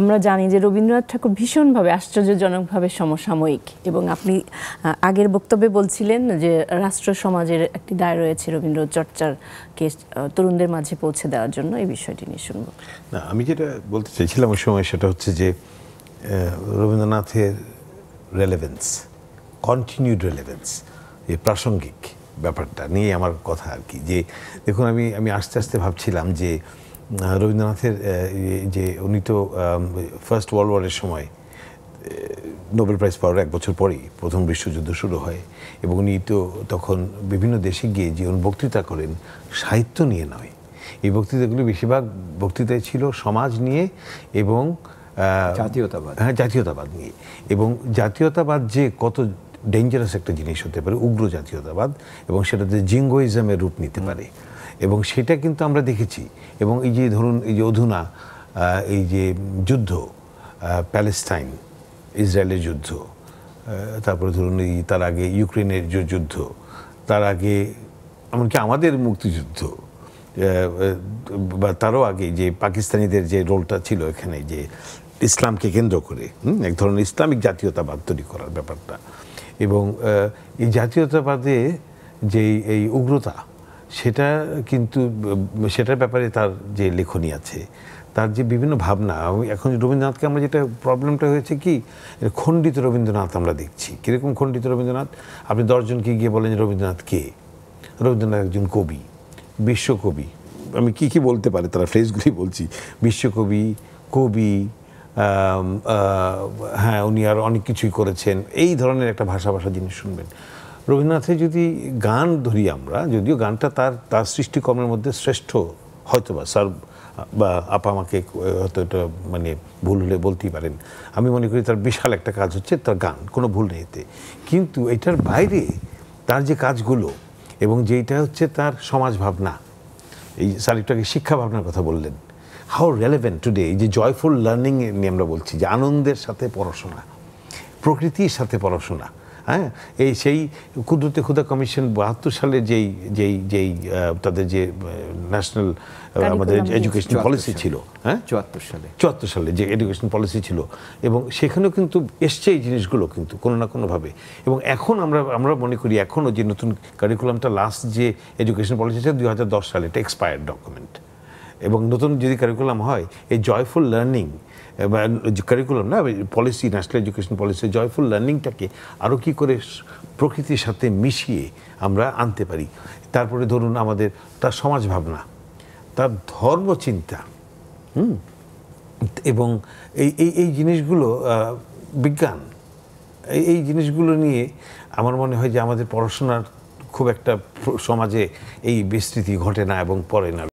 আমরা জানি যে রবীন্দ্রনাথ ঠাকুর ভীষণভাবে আশ্চর্যজনকভাবে সমসাময়িক এবং আপনি আগের বক্তব্যে বলছিলেন যে রাষ্ট্র সমাজের একটি দায় রয়েছে রবীন্দ্র কে তরুণদের মাঝে পৌঁছে দেওয়ার জন্য এই বিষয়টি নিয়ে শুনব না আমি যেটা বলতে চাইছিলাম ওই সময় সেটা হচ্ছে যে রবীন্দ্রনাথের রেলেভেন্স কন্টিনিউড রেলেভেন্স এই প্রাসঙ্গিক ব্যাপারটা নিয়ে আমার কথা আর কি যে দেখুন আমি আমি আস্তে আস্তে ভাবছিলাম যে রবীন্দ্রনাথের যে উনি তো ফার্স্ট ওয়ার্ল্ড ওয়ারের সময় নোবেল প্রাইজ পাওয়ার এক বছর পরেই প্রথম বিশ্বযুদ্ধ শুরু হয় এবং উনি তো তখন বিভিন্ন দেশে গিয়ে উনি বক্তৃতা করেন সাহিত্য নিয়ে নয় এই বক্তৃতাগুলি বেশিরভাগ বক্তৃতায় ছিল সমাজ নিয়ে এবং জাতীয়তাবাদ হ্যাঁ জাতীয়তাবাদ নিয়ে এবং জাতীয়তাবাদ যে কত ডেঞ্জারাস একটা জিনিস হতে পারে উগ্র জাতীয়তাবাদ এবং সেটাতে জিঙ্গোইজমের রূপ নিতে পারে এবং সেটা কিন্তু আমরা দেখেছি এবং এই যে ধরুন এই যে অধুনা এই যে যুদ্ধ প্যালেস্টাইন ইসরায়েলের যুদ্ধ তারপরে ধরুন এই তার আগে ইউক্রেনের যে যুদ্ধ তার আগে এমনকি আমাদের মুক্তিযুদ্ধ বা তারও আগে যে পাকিস্তানিদের যে রোলটা ছিল এখানে যে ইসলামকে কেন্দ্র করে এক ধরনের ইসলামিক জাতীয়তাবাদ তৈরি করার ব্যাপারটা এবং এই জাতীয়তাবাদে যে এই উগ্রতা সেটা কিন্তু সেটার ব্যাপারে তার যে লেখনী আছে তার যে বিভিন্ন ভাবনা এখন রবীন্দ্রনাথকে আমরা যেটা প্রবলেমটা হয়েছে কি খণ্ডিত রবীন্দ্রনাথ আমরা দেখছি কীরকম খণ্ডিত রবীন্দ্রনাথ আপনি দশজনকে গিয়ে বলেন রবীন্দ্রনাথ কে রবীন্দ্রনাথ একজন কবি বিশ্বকবি আমি কি কি বলতে পারে তারা ফ্রেজগুলি বলছি বিশ্বকবি কবি হ্যাঁ উনি আর অনেক কিছুই করেছেন এই ধরনের একটা ভাষা ভাষা জিনিস শুনবেন রবীন্দ্রনাথের যদি গান ধরি আমরা যদিও গানটা তার তার সৃষ্টিকর্মের মধ্যে শ্রেষ্ঠ হয়তো বা স্যার বা আপা আমাকে হয়তো এটা মানে ভুল হলে বলতেই পারেন আমি মনে করি তার বিশাল একটা কাজ হচ্ছে তার গান কোনো ভুল নেই এতে কিন্তু এটার বাইরে তার যে কাজগুলো এবং যেইটা হচ্ছে তার সমাজ ভাবনা এই সারিটাকে শিক্ষা ভাবনার কথা বললেন হাউ রেলেভেন্ট টুডে এই যে জয়ফুল লার্নিং নিয়ে আমরা বলছি যে আনন্দের সাথে পড়াশোনা প্রকৃতির সাথে পড়াশোনা হ্যাঁ এই সেই কুদরতে খুদা কমিশন বাহাত্তর সালে যেই যেই যেই তাদের যে ন্যাশনাল আমাদের এডুকেশন পলিসি ছিল হ্যাঁ চুয়াত্তর সালে চুয়াত্তর সালে যে এডুকেশন পলিসি ছিল এবং সেখানেও কিন্তু এসছে এই জিনিসগুলো কিন্তু কোনো না কোনোভাবে এবং এখন আমরা আমরা মনে করি এখনও যে নতুন কারিকুলামটা লাস্ট যে এডুকেশন পলিসি ছিল দুই সালে এটা এক্সপায়ার্ড ডকুমেন্ট এবং নতুন যদি কারিকুলাম হয় এই জয়ফুল লার্নিং কারিকুলাম না policy national education policy joyful লার্নিংটাকে আরও কী করে প্রকৃতির সাথে মিশিয়ে আমরা আনতে পারি তারপরে ধরুন আমাদের তার সমাজ ভাবনা তার ধর্মচিন্তা হুম এবং এই এই এই জিনিসগুলো বিজ্ঞান এই জিনিসগুলো নিয়ে আমার মনে হয় যে আমাদের পড়াশোনার খুব একটা সমাজে এই বিস্তৃতি ঘটে না এবং পড়ে না